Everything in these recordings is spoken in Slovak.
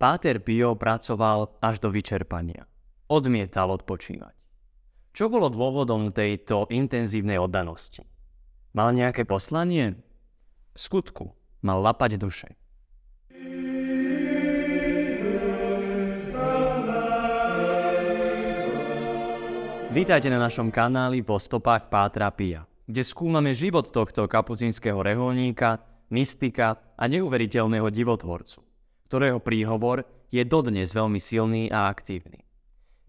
Páter Pio pracoval až do vyčerpania. Odmietal odpočívať. Čo bolo dôvodom tejto intenzívnej oddanosti? Mal nejaké poslanie? V skutku mal lapať duše. Vítajte na našom kanáli po stopách Pátra Pia, kde skúmame život tohto kapucínskeho reholníka, mystika a neuveriteľného divotvorcu ktorého príhovor je dodnes veľmi silný a aktívny.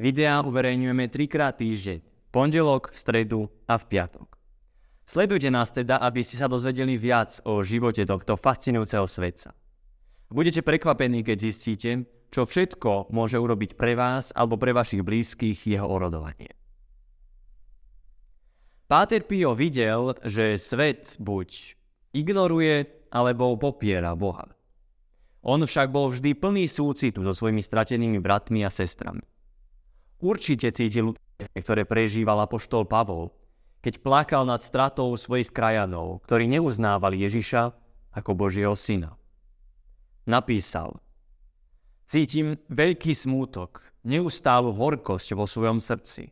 Videá uverejňujeme trikrát týždeň, pondelok, v stredu a v piatok. Sledujte nás teda, aby ste sa dozvedeli viac o živote tohto fascinujúceho svedca. Budete prekvapení, keď zistíte, čo všetko môže urobiť pre vás alebo pre vašich blízkych jeho orodovanie. Páter Pio videl, že svet buď ignoruje alebo popiera Boha. On však bol vždy plný súcitu so svojimi stratenými bratmi a sestrami. Určite cítil ktoré prežíval apoštol Pavol, keď plakal nad stratou svojich krajanov, ktorí neuznávali Ježiša ako Božieho syna. Napísal, cítim veľký smútok, neustálu horkosť vo svojom srdci.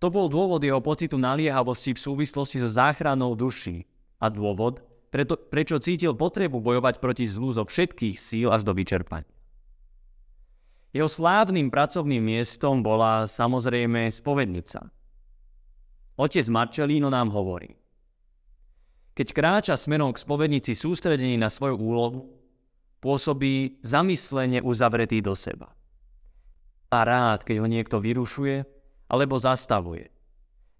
To bol dôvod jeho pocitu naliehavosti v súvislosti so záchranou duši a dôvod, preto, prečo cítil potrebu bojovať proti zlu zo všetkých síl až do vyčerpania. Jeho slávnym pracovným miestom bola samozrejme spovednica. Otec Marcelino nám hovorí, keď kráča smerom k spovednici sústredení na svoju úlohu, pôsobí zamyslene uzavretý do seba. A rád, keď ho niekto vyrušuje alebo zastavuje.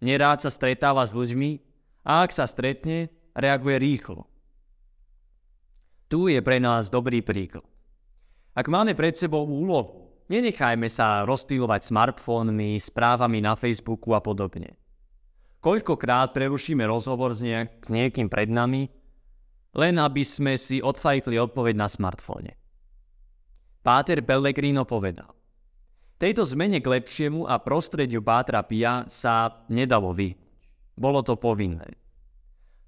Nerád sa stretáva s ľuďmi a ak sa stretne, reaguje rýchlo. Tu je pre nás dobrý príklad. Ak máme pred sebou úlohu, nenechajme sa rozptýlovať smartfónmi, správami na Facebooku a podobne. Koľkokrát prerušíme rozhovor s, nejak- s niekým pred nami, len aby sme si odfajkli odpoveď na smartfóne. Páter Pellegrino povedal, tejto zmene k lepšiemu a prostrediu Pátra Pia sa nedalo vy. Bolo to povinné.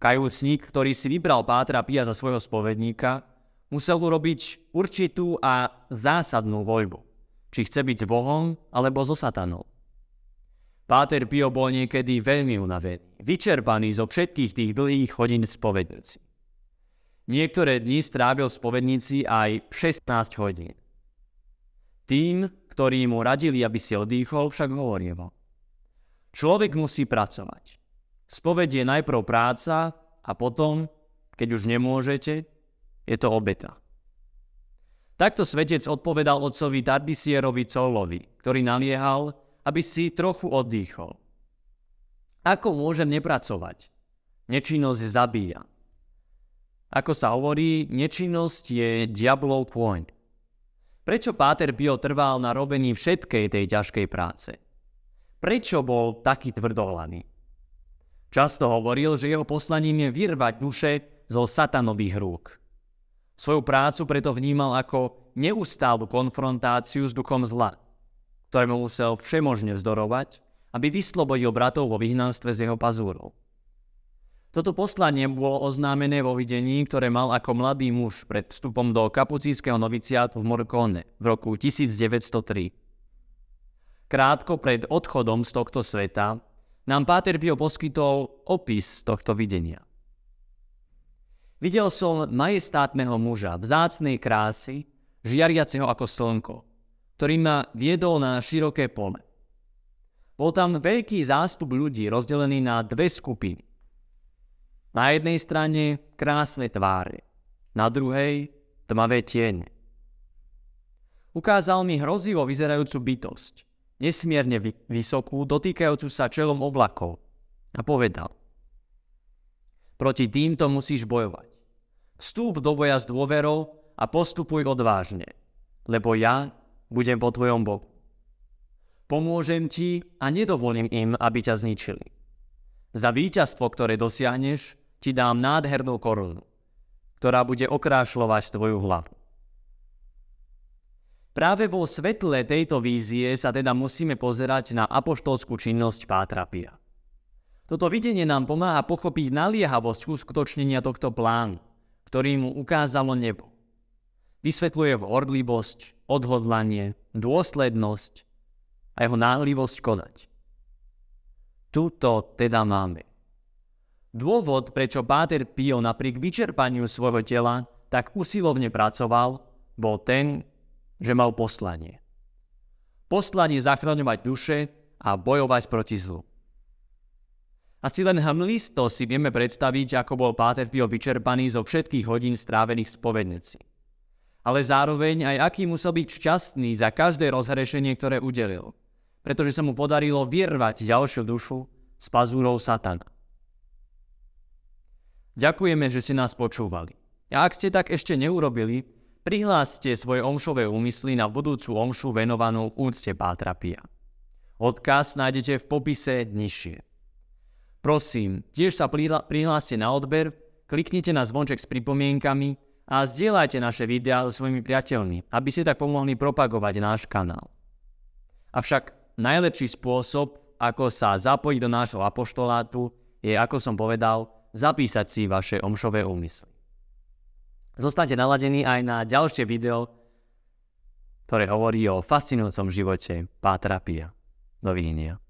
Kajúcník, ktorý si vybral Pátra Pia za svojho spovedníka, musel urobiť určitú a zásadnú voľbu, či chce byť s Bohom alebo so satanou. Páter Pio bol niekedy veľmi unavený, vyčerpaný zo všetkých tých dlhých hodín v spovednici. Niektoré dni strávil v spovednici aj 16 hodín. Tým, ktorí mu radili, aby si oddychol, však hovorieval. Človek musí pracovať. Spoveď je najprv práca a potom, keď už nemôžete, je to obeta. Takto svetec odpovedal otcovi Dardisierovi Colovi, ktorý naliehal, aby si trochu oddychol. Ako môžem nepracovať? Nečinnosť zabíja. Ako sa hovorí, nečinnosť je diablov kôň. Prečo Páter Pio trval na robení všetkej tej ťažkej práce? Prečo bol taký tvrdohlaný? Často hovoril, že jeho poslaním je vyrvať duše zo satanových rúk. Svoju prácu preto vnímal ako neustálu konfrontáciu s duchom zla, ktorému musel všemožne vzdorovať, aby vyslobodil bratov vo vyhnanstve z jeho pazúrov. Toto poslanie bolo oznámené vo videní, ktoré mal ako mladý muž pred vstupom do kapucínskeho noviciátu v Morkone v roku 1903. Krátko pred odchodom z tohto sveta nám Páter Pio poskytol opis tohto videnia. Videl som majestátneho muža v zácnej krásy, žiariaceho ako slnko, ktorý ma viedol na široké pole. Bol tam veľký zástup ľudí rozdelený na dve skupiny. Na jednej strane krásne tváre, na druhej tmavé tieň. Ukázal mi hrozivo vyzerajúcu bytosť, nesmierne vysokú, dotýkajúcu sa čelom oblakov. A povedal, proti týmto musíš bojovať. Vstúp do boja s dôverou a postupuj odvážne, lebo ja budem po tvojom boku. Pomôžem ti a nedovolím im, aby ťa zničili. Za víťazstvo, ktoré dosiahneš, ti dám nádhernú korunu, ktorá bude okrášľovať tvoju hlavu. Práve vo svetle tejto vízie sa teda musíme pozerať na apoštolskú činnosť Pátra Pia. Toto videnie nám pomáha pochopiť naliehavosť uskutočnenia tohto plánu, ktorý mu ukázalo nebo. Vysvetľuje horlivosť, odhodlanie, dôslednosť a jeho náhlivosť konať. Tuto teda máme. Dôvod, prečo Páter Pio napriek vyčerpaniu svojho tela tak usilovne pracoval, bol ten, že mal poslanie. Poslanie zachraňovať duše a bojovať proti zlu. si len hmlisto si vieme predstaviť, ako bol Páter Pio vyčerpaný zo všetkých hodín strávených v spovednici. Ale zároveň aj aký musel byť šťastný za každé rozhrešenie, ktoré udelil, pretože sa mu podarilo vyrvať ďalšiu dušu s pazúrou satana. Ďakujeme, že ste nás počúvali. A ak ste tak ešte neurobili, Prihláste svoje omšové úmysly na budúcu omšu venovanú úcte Pia. Odkaz nájdete v popise nižšie. Prosím, tiež sa prihláste na odber, kliknite na zvonček s pripomienkami a zdieľajte naše videá so svojimi priateľmi, aby ste tak pomohli propagovať náš kanál. Avšak najlepší spôsob, ako sa zapojiť do nášho apoštolátu, je, ako som povedal, zapísať si vaše omšové úmysly. Zostaňte naladení aj na ďalšie video, ktoré hovorí o fascinujúcom živote Pátra Pia. Dovidenia.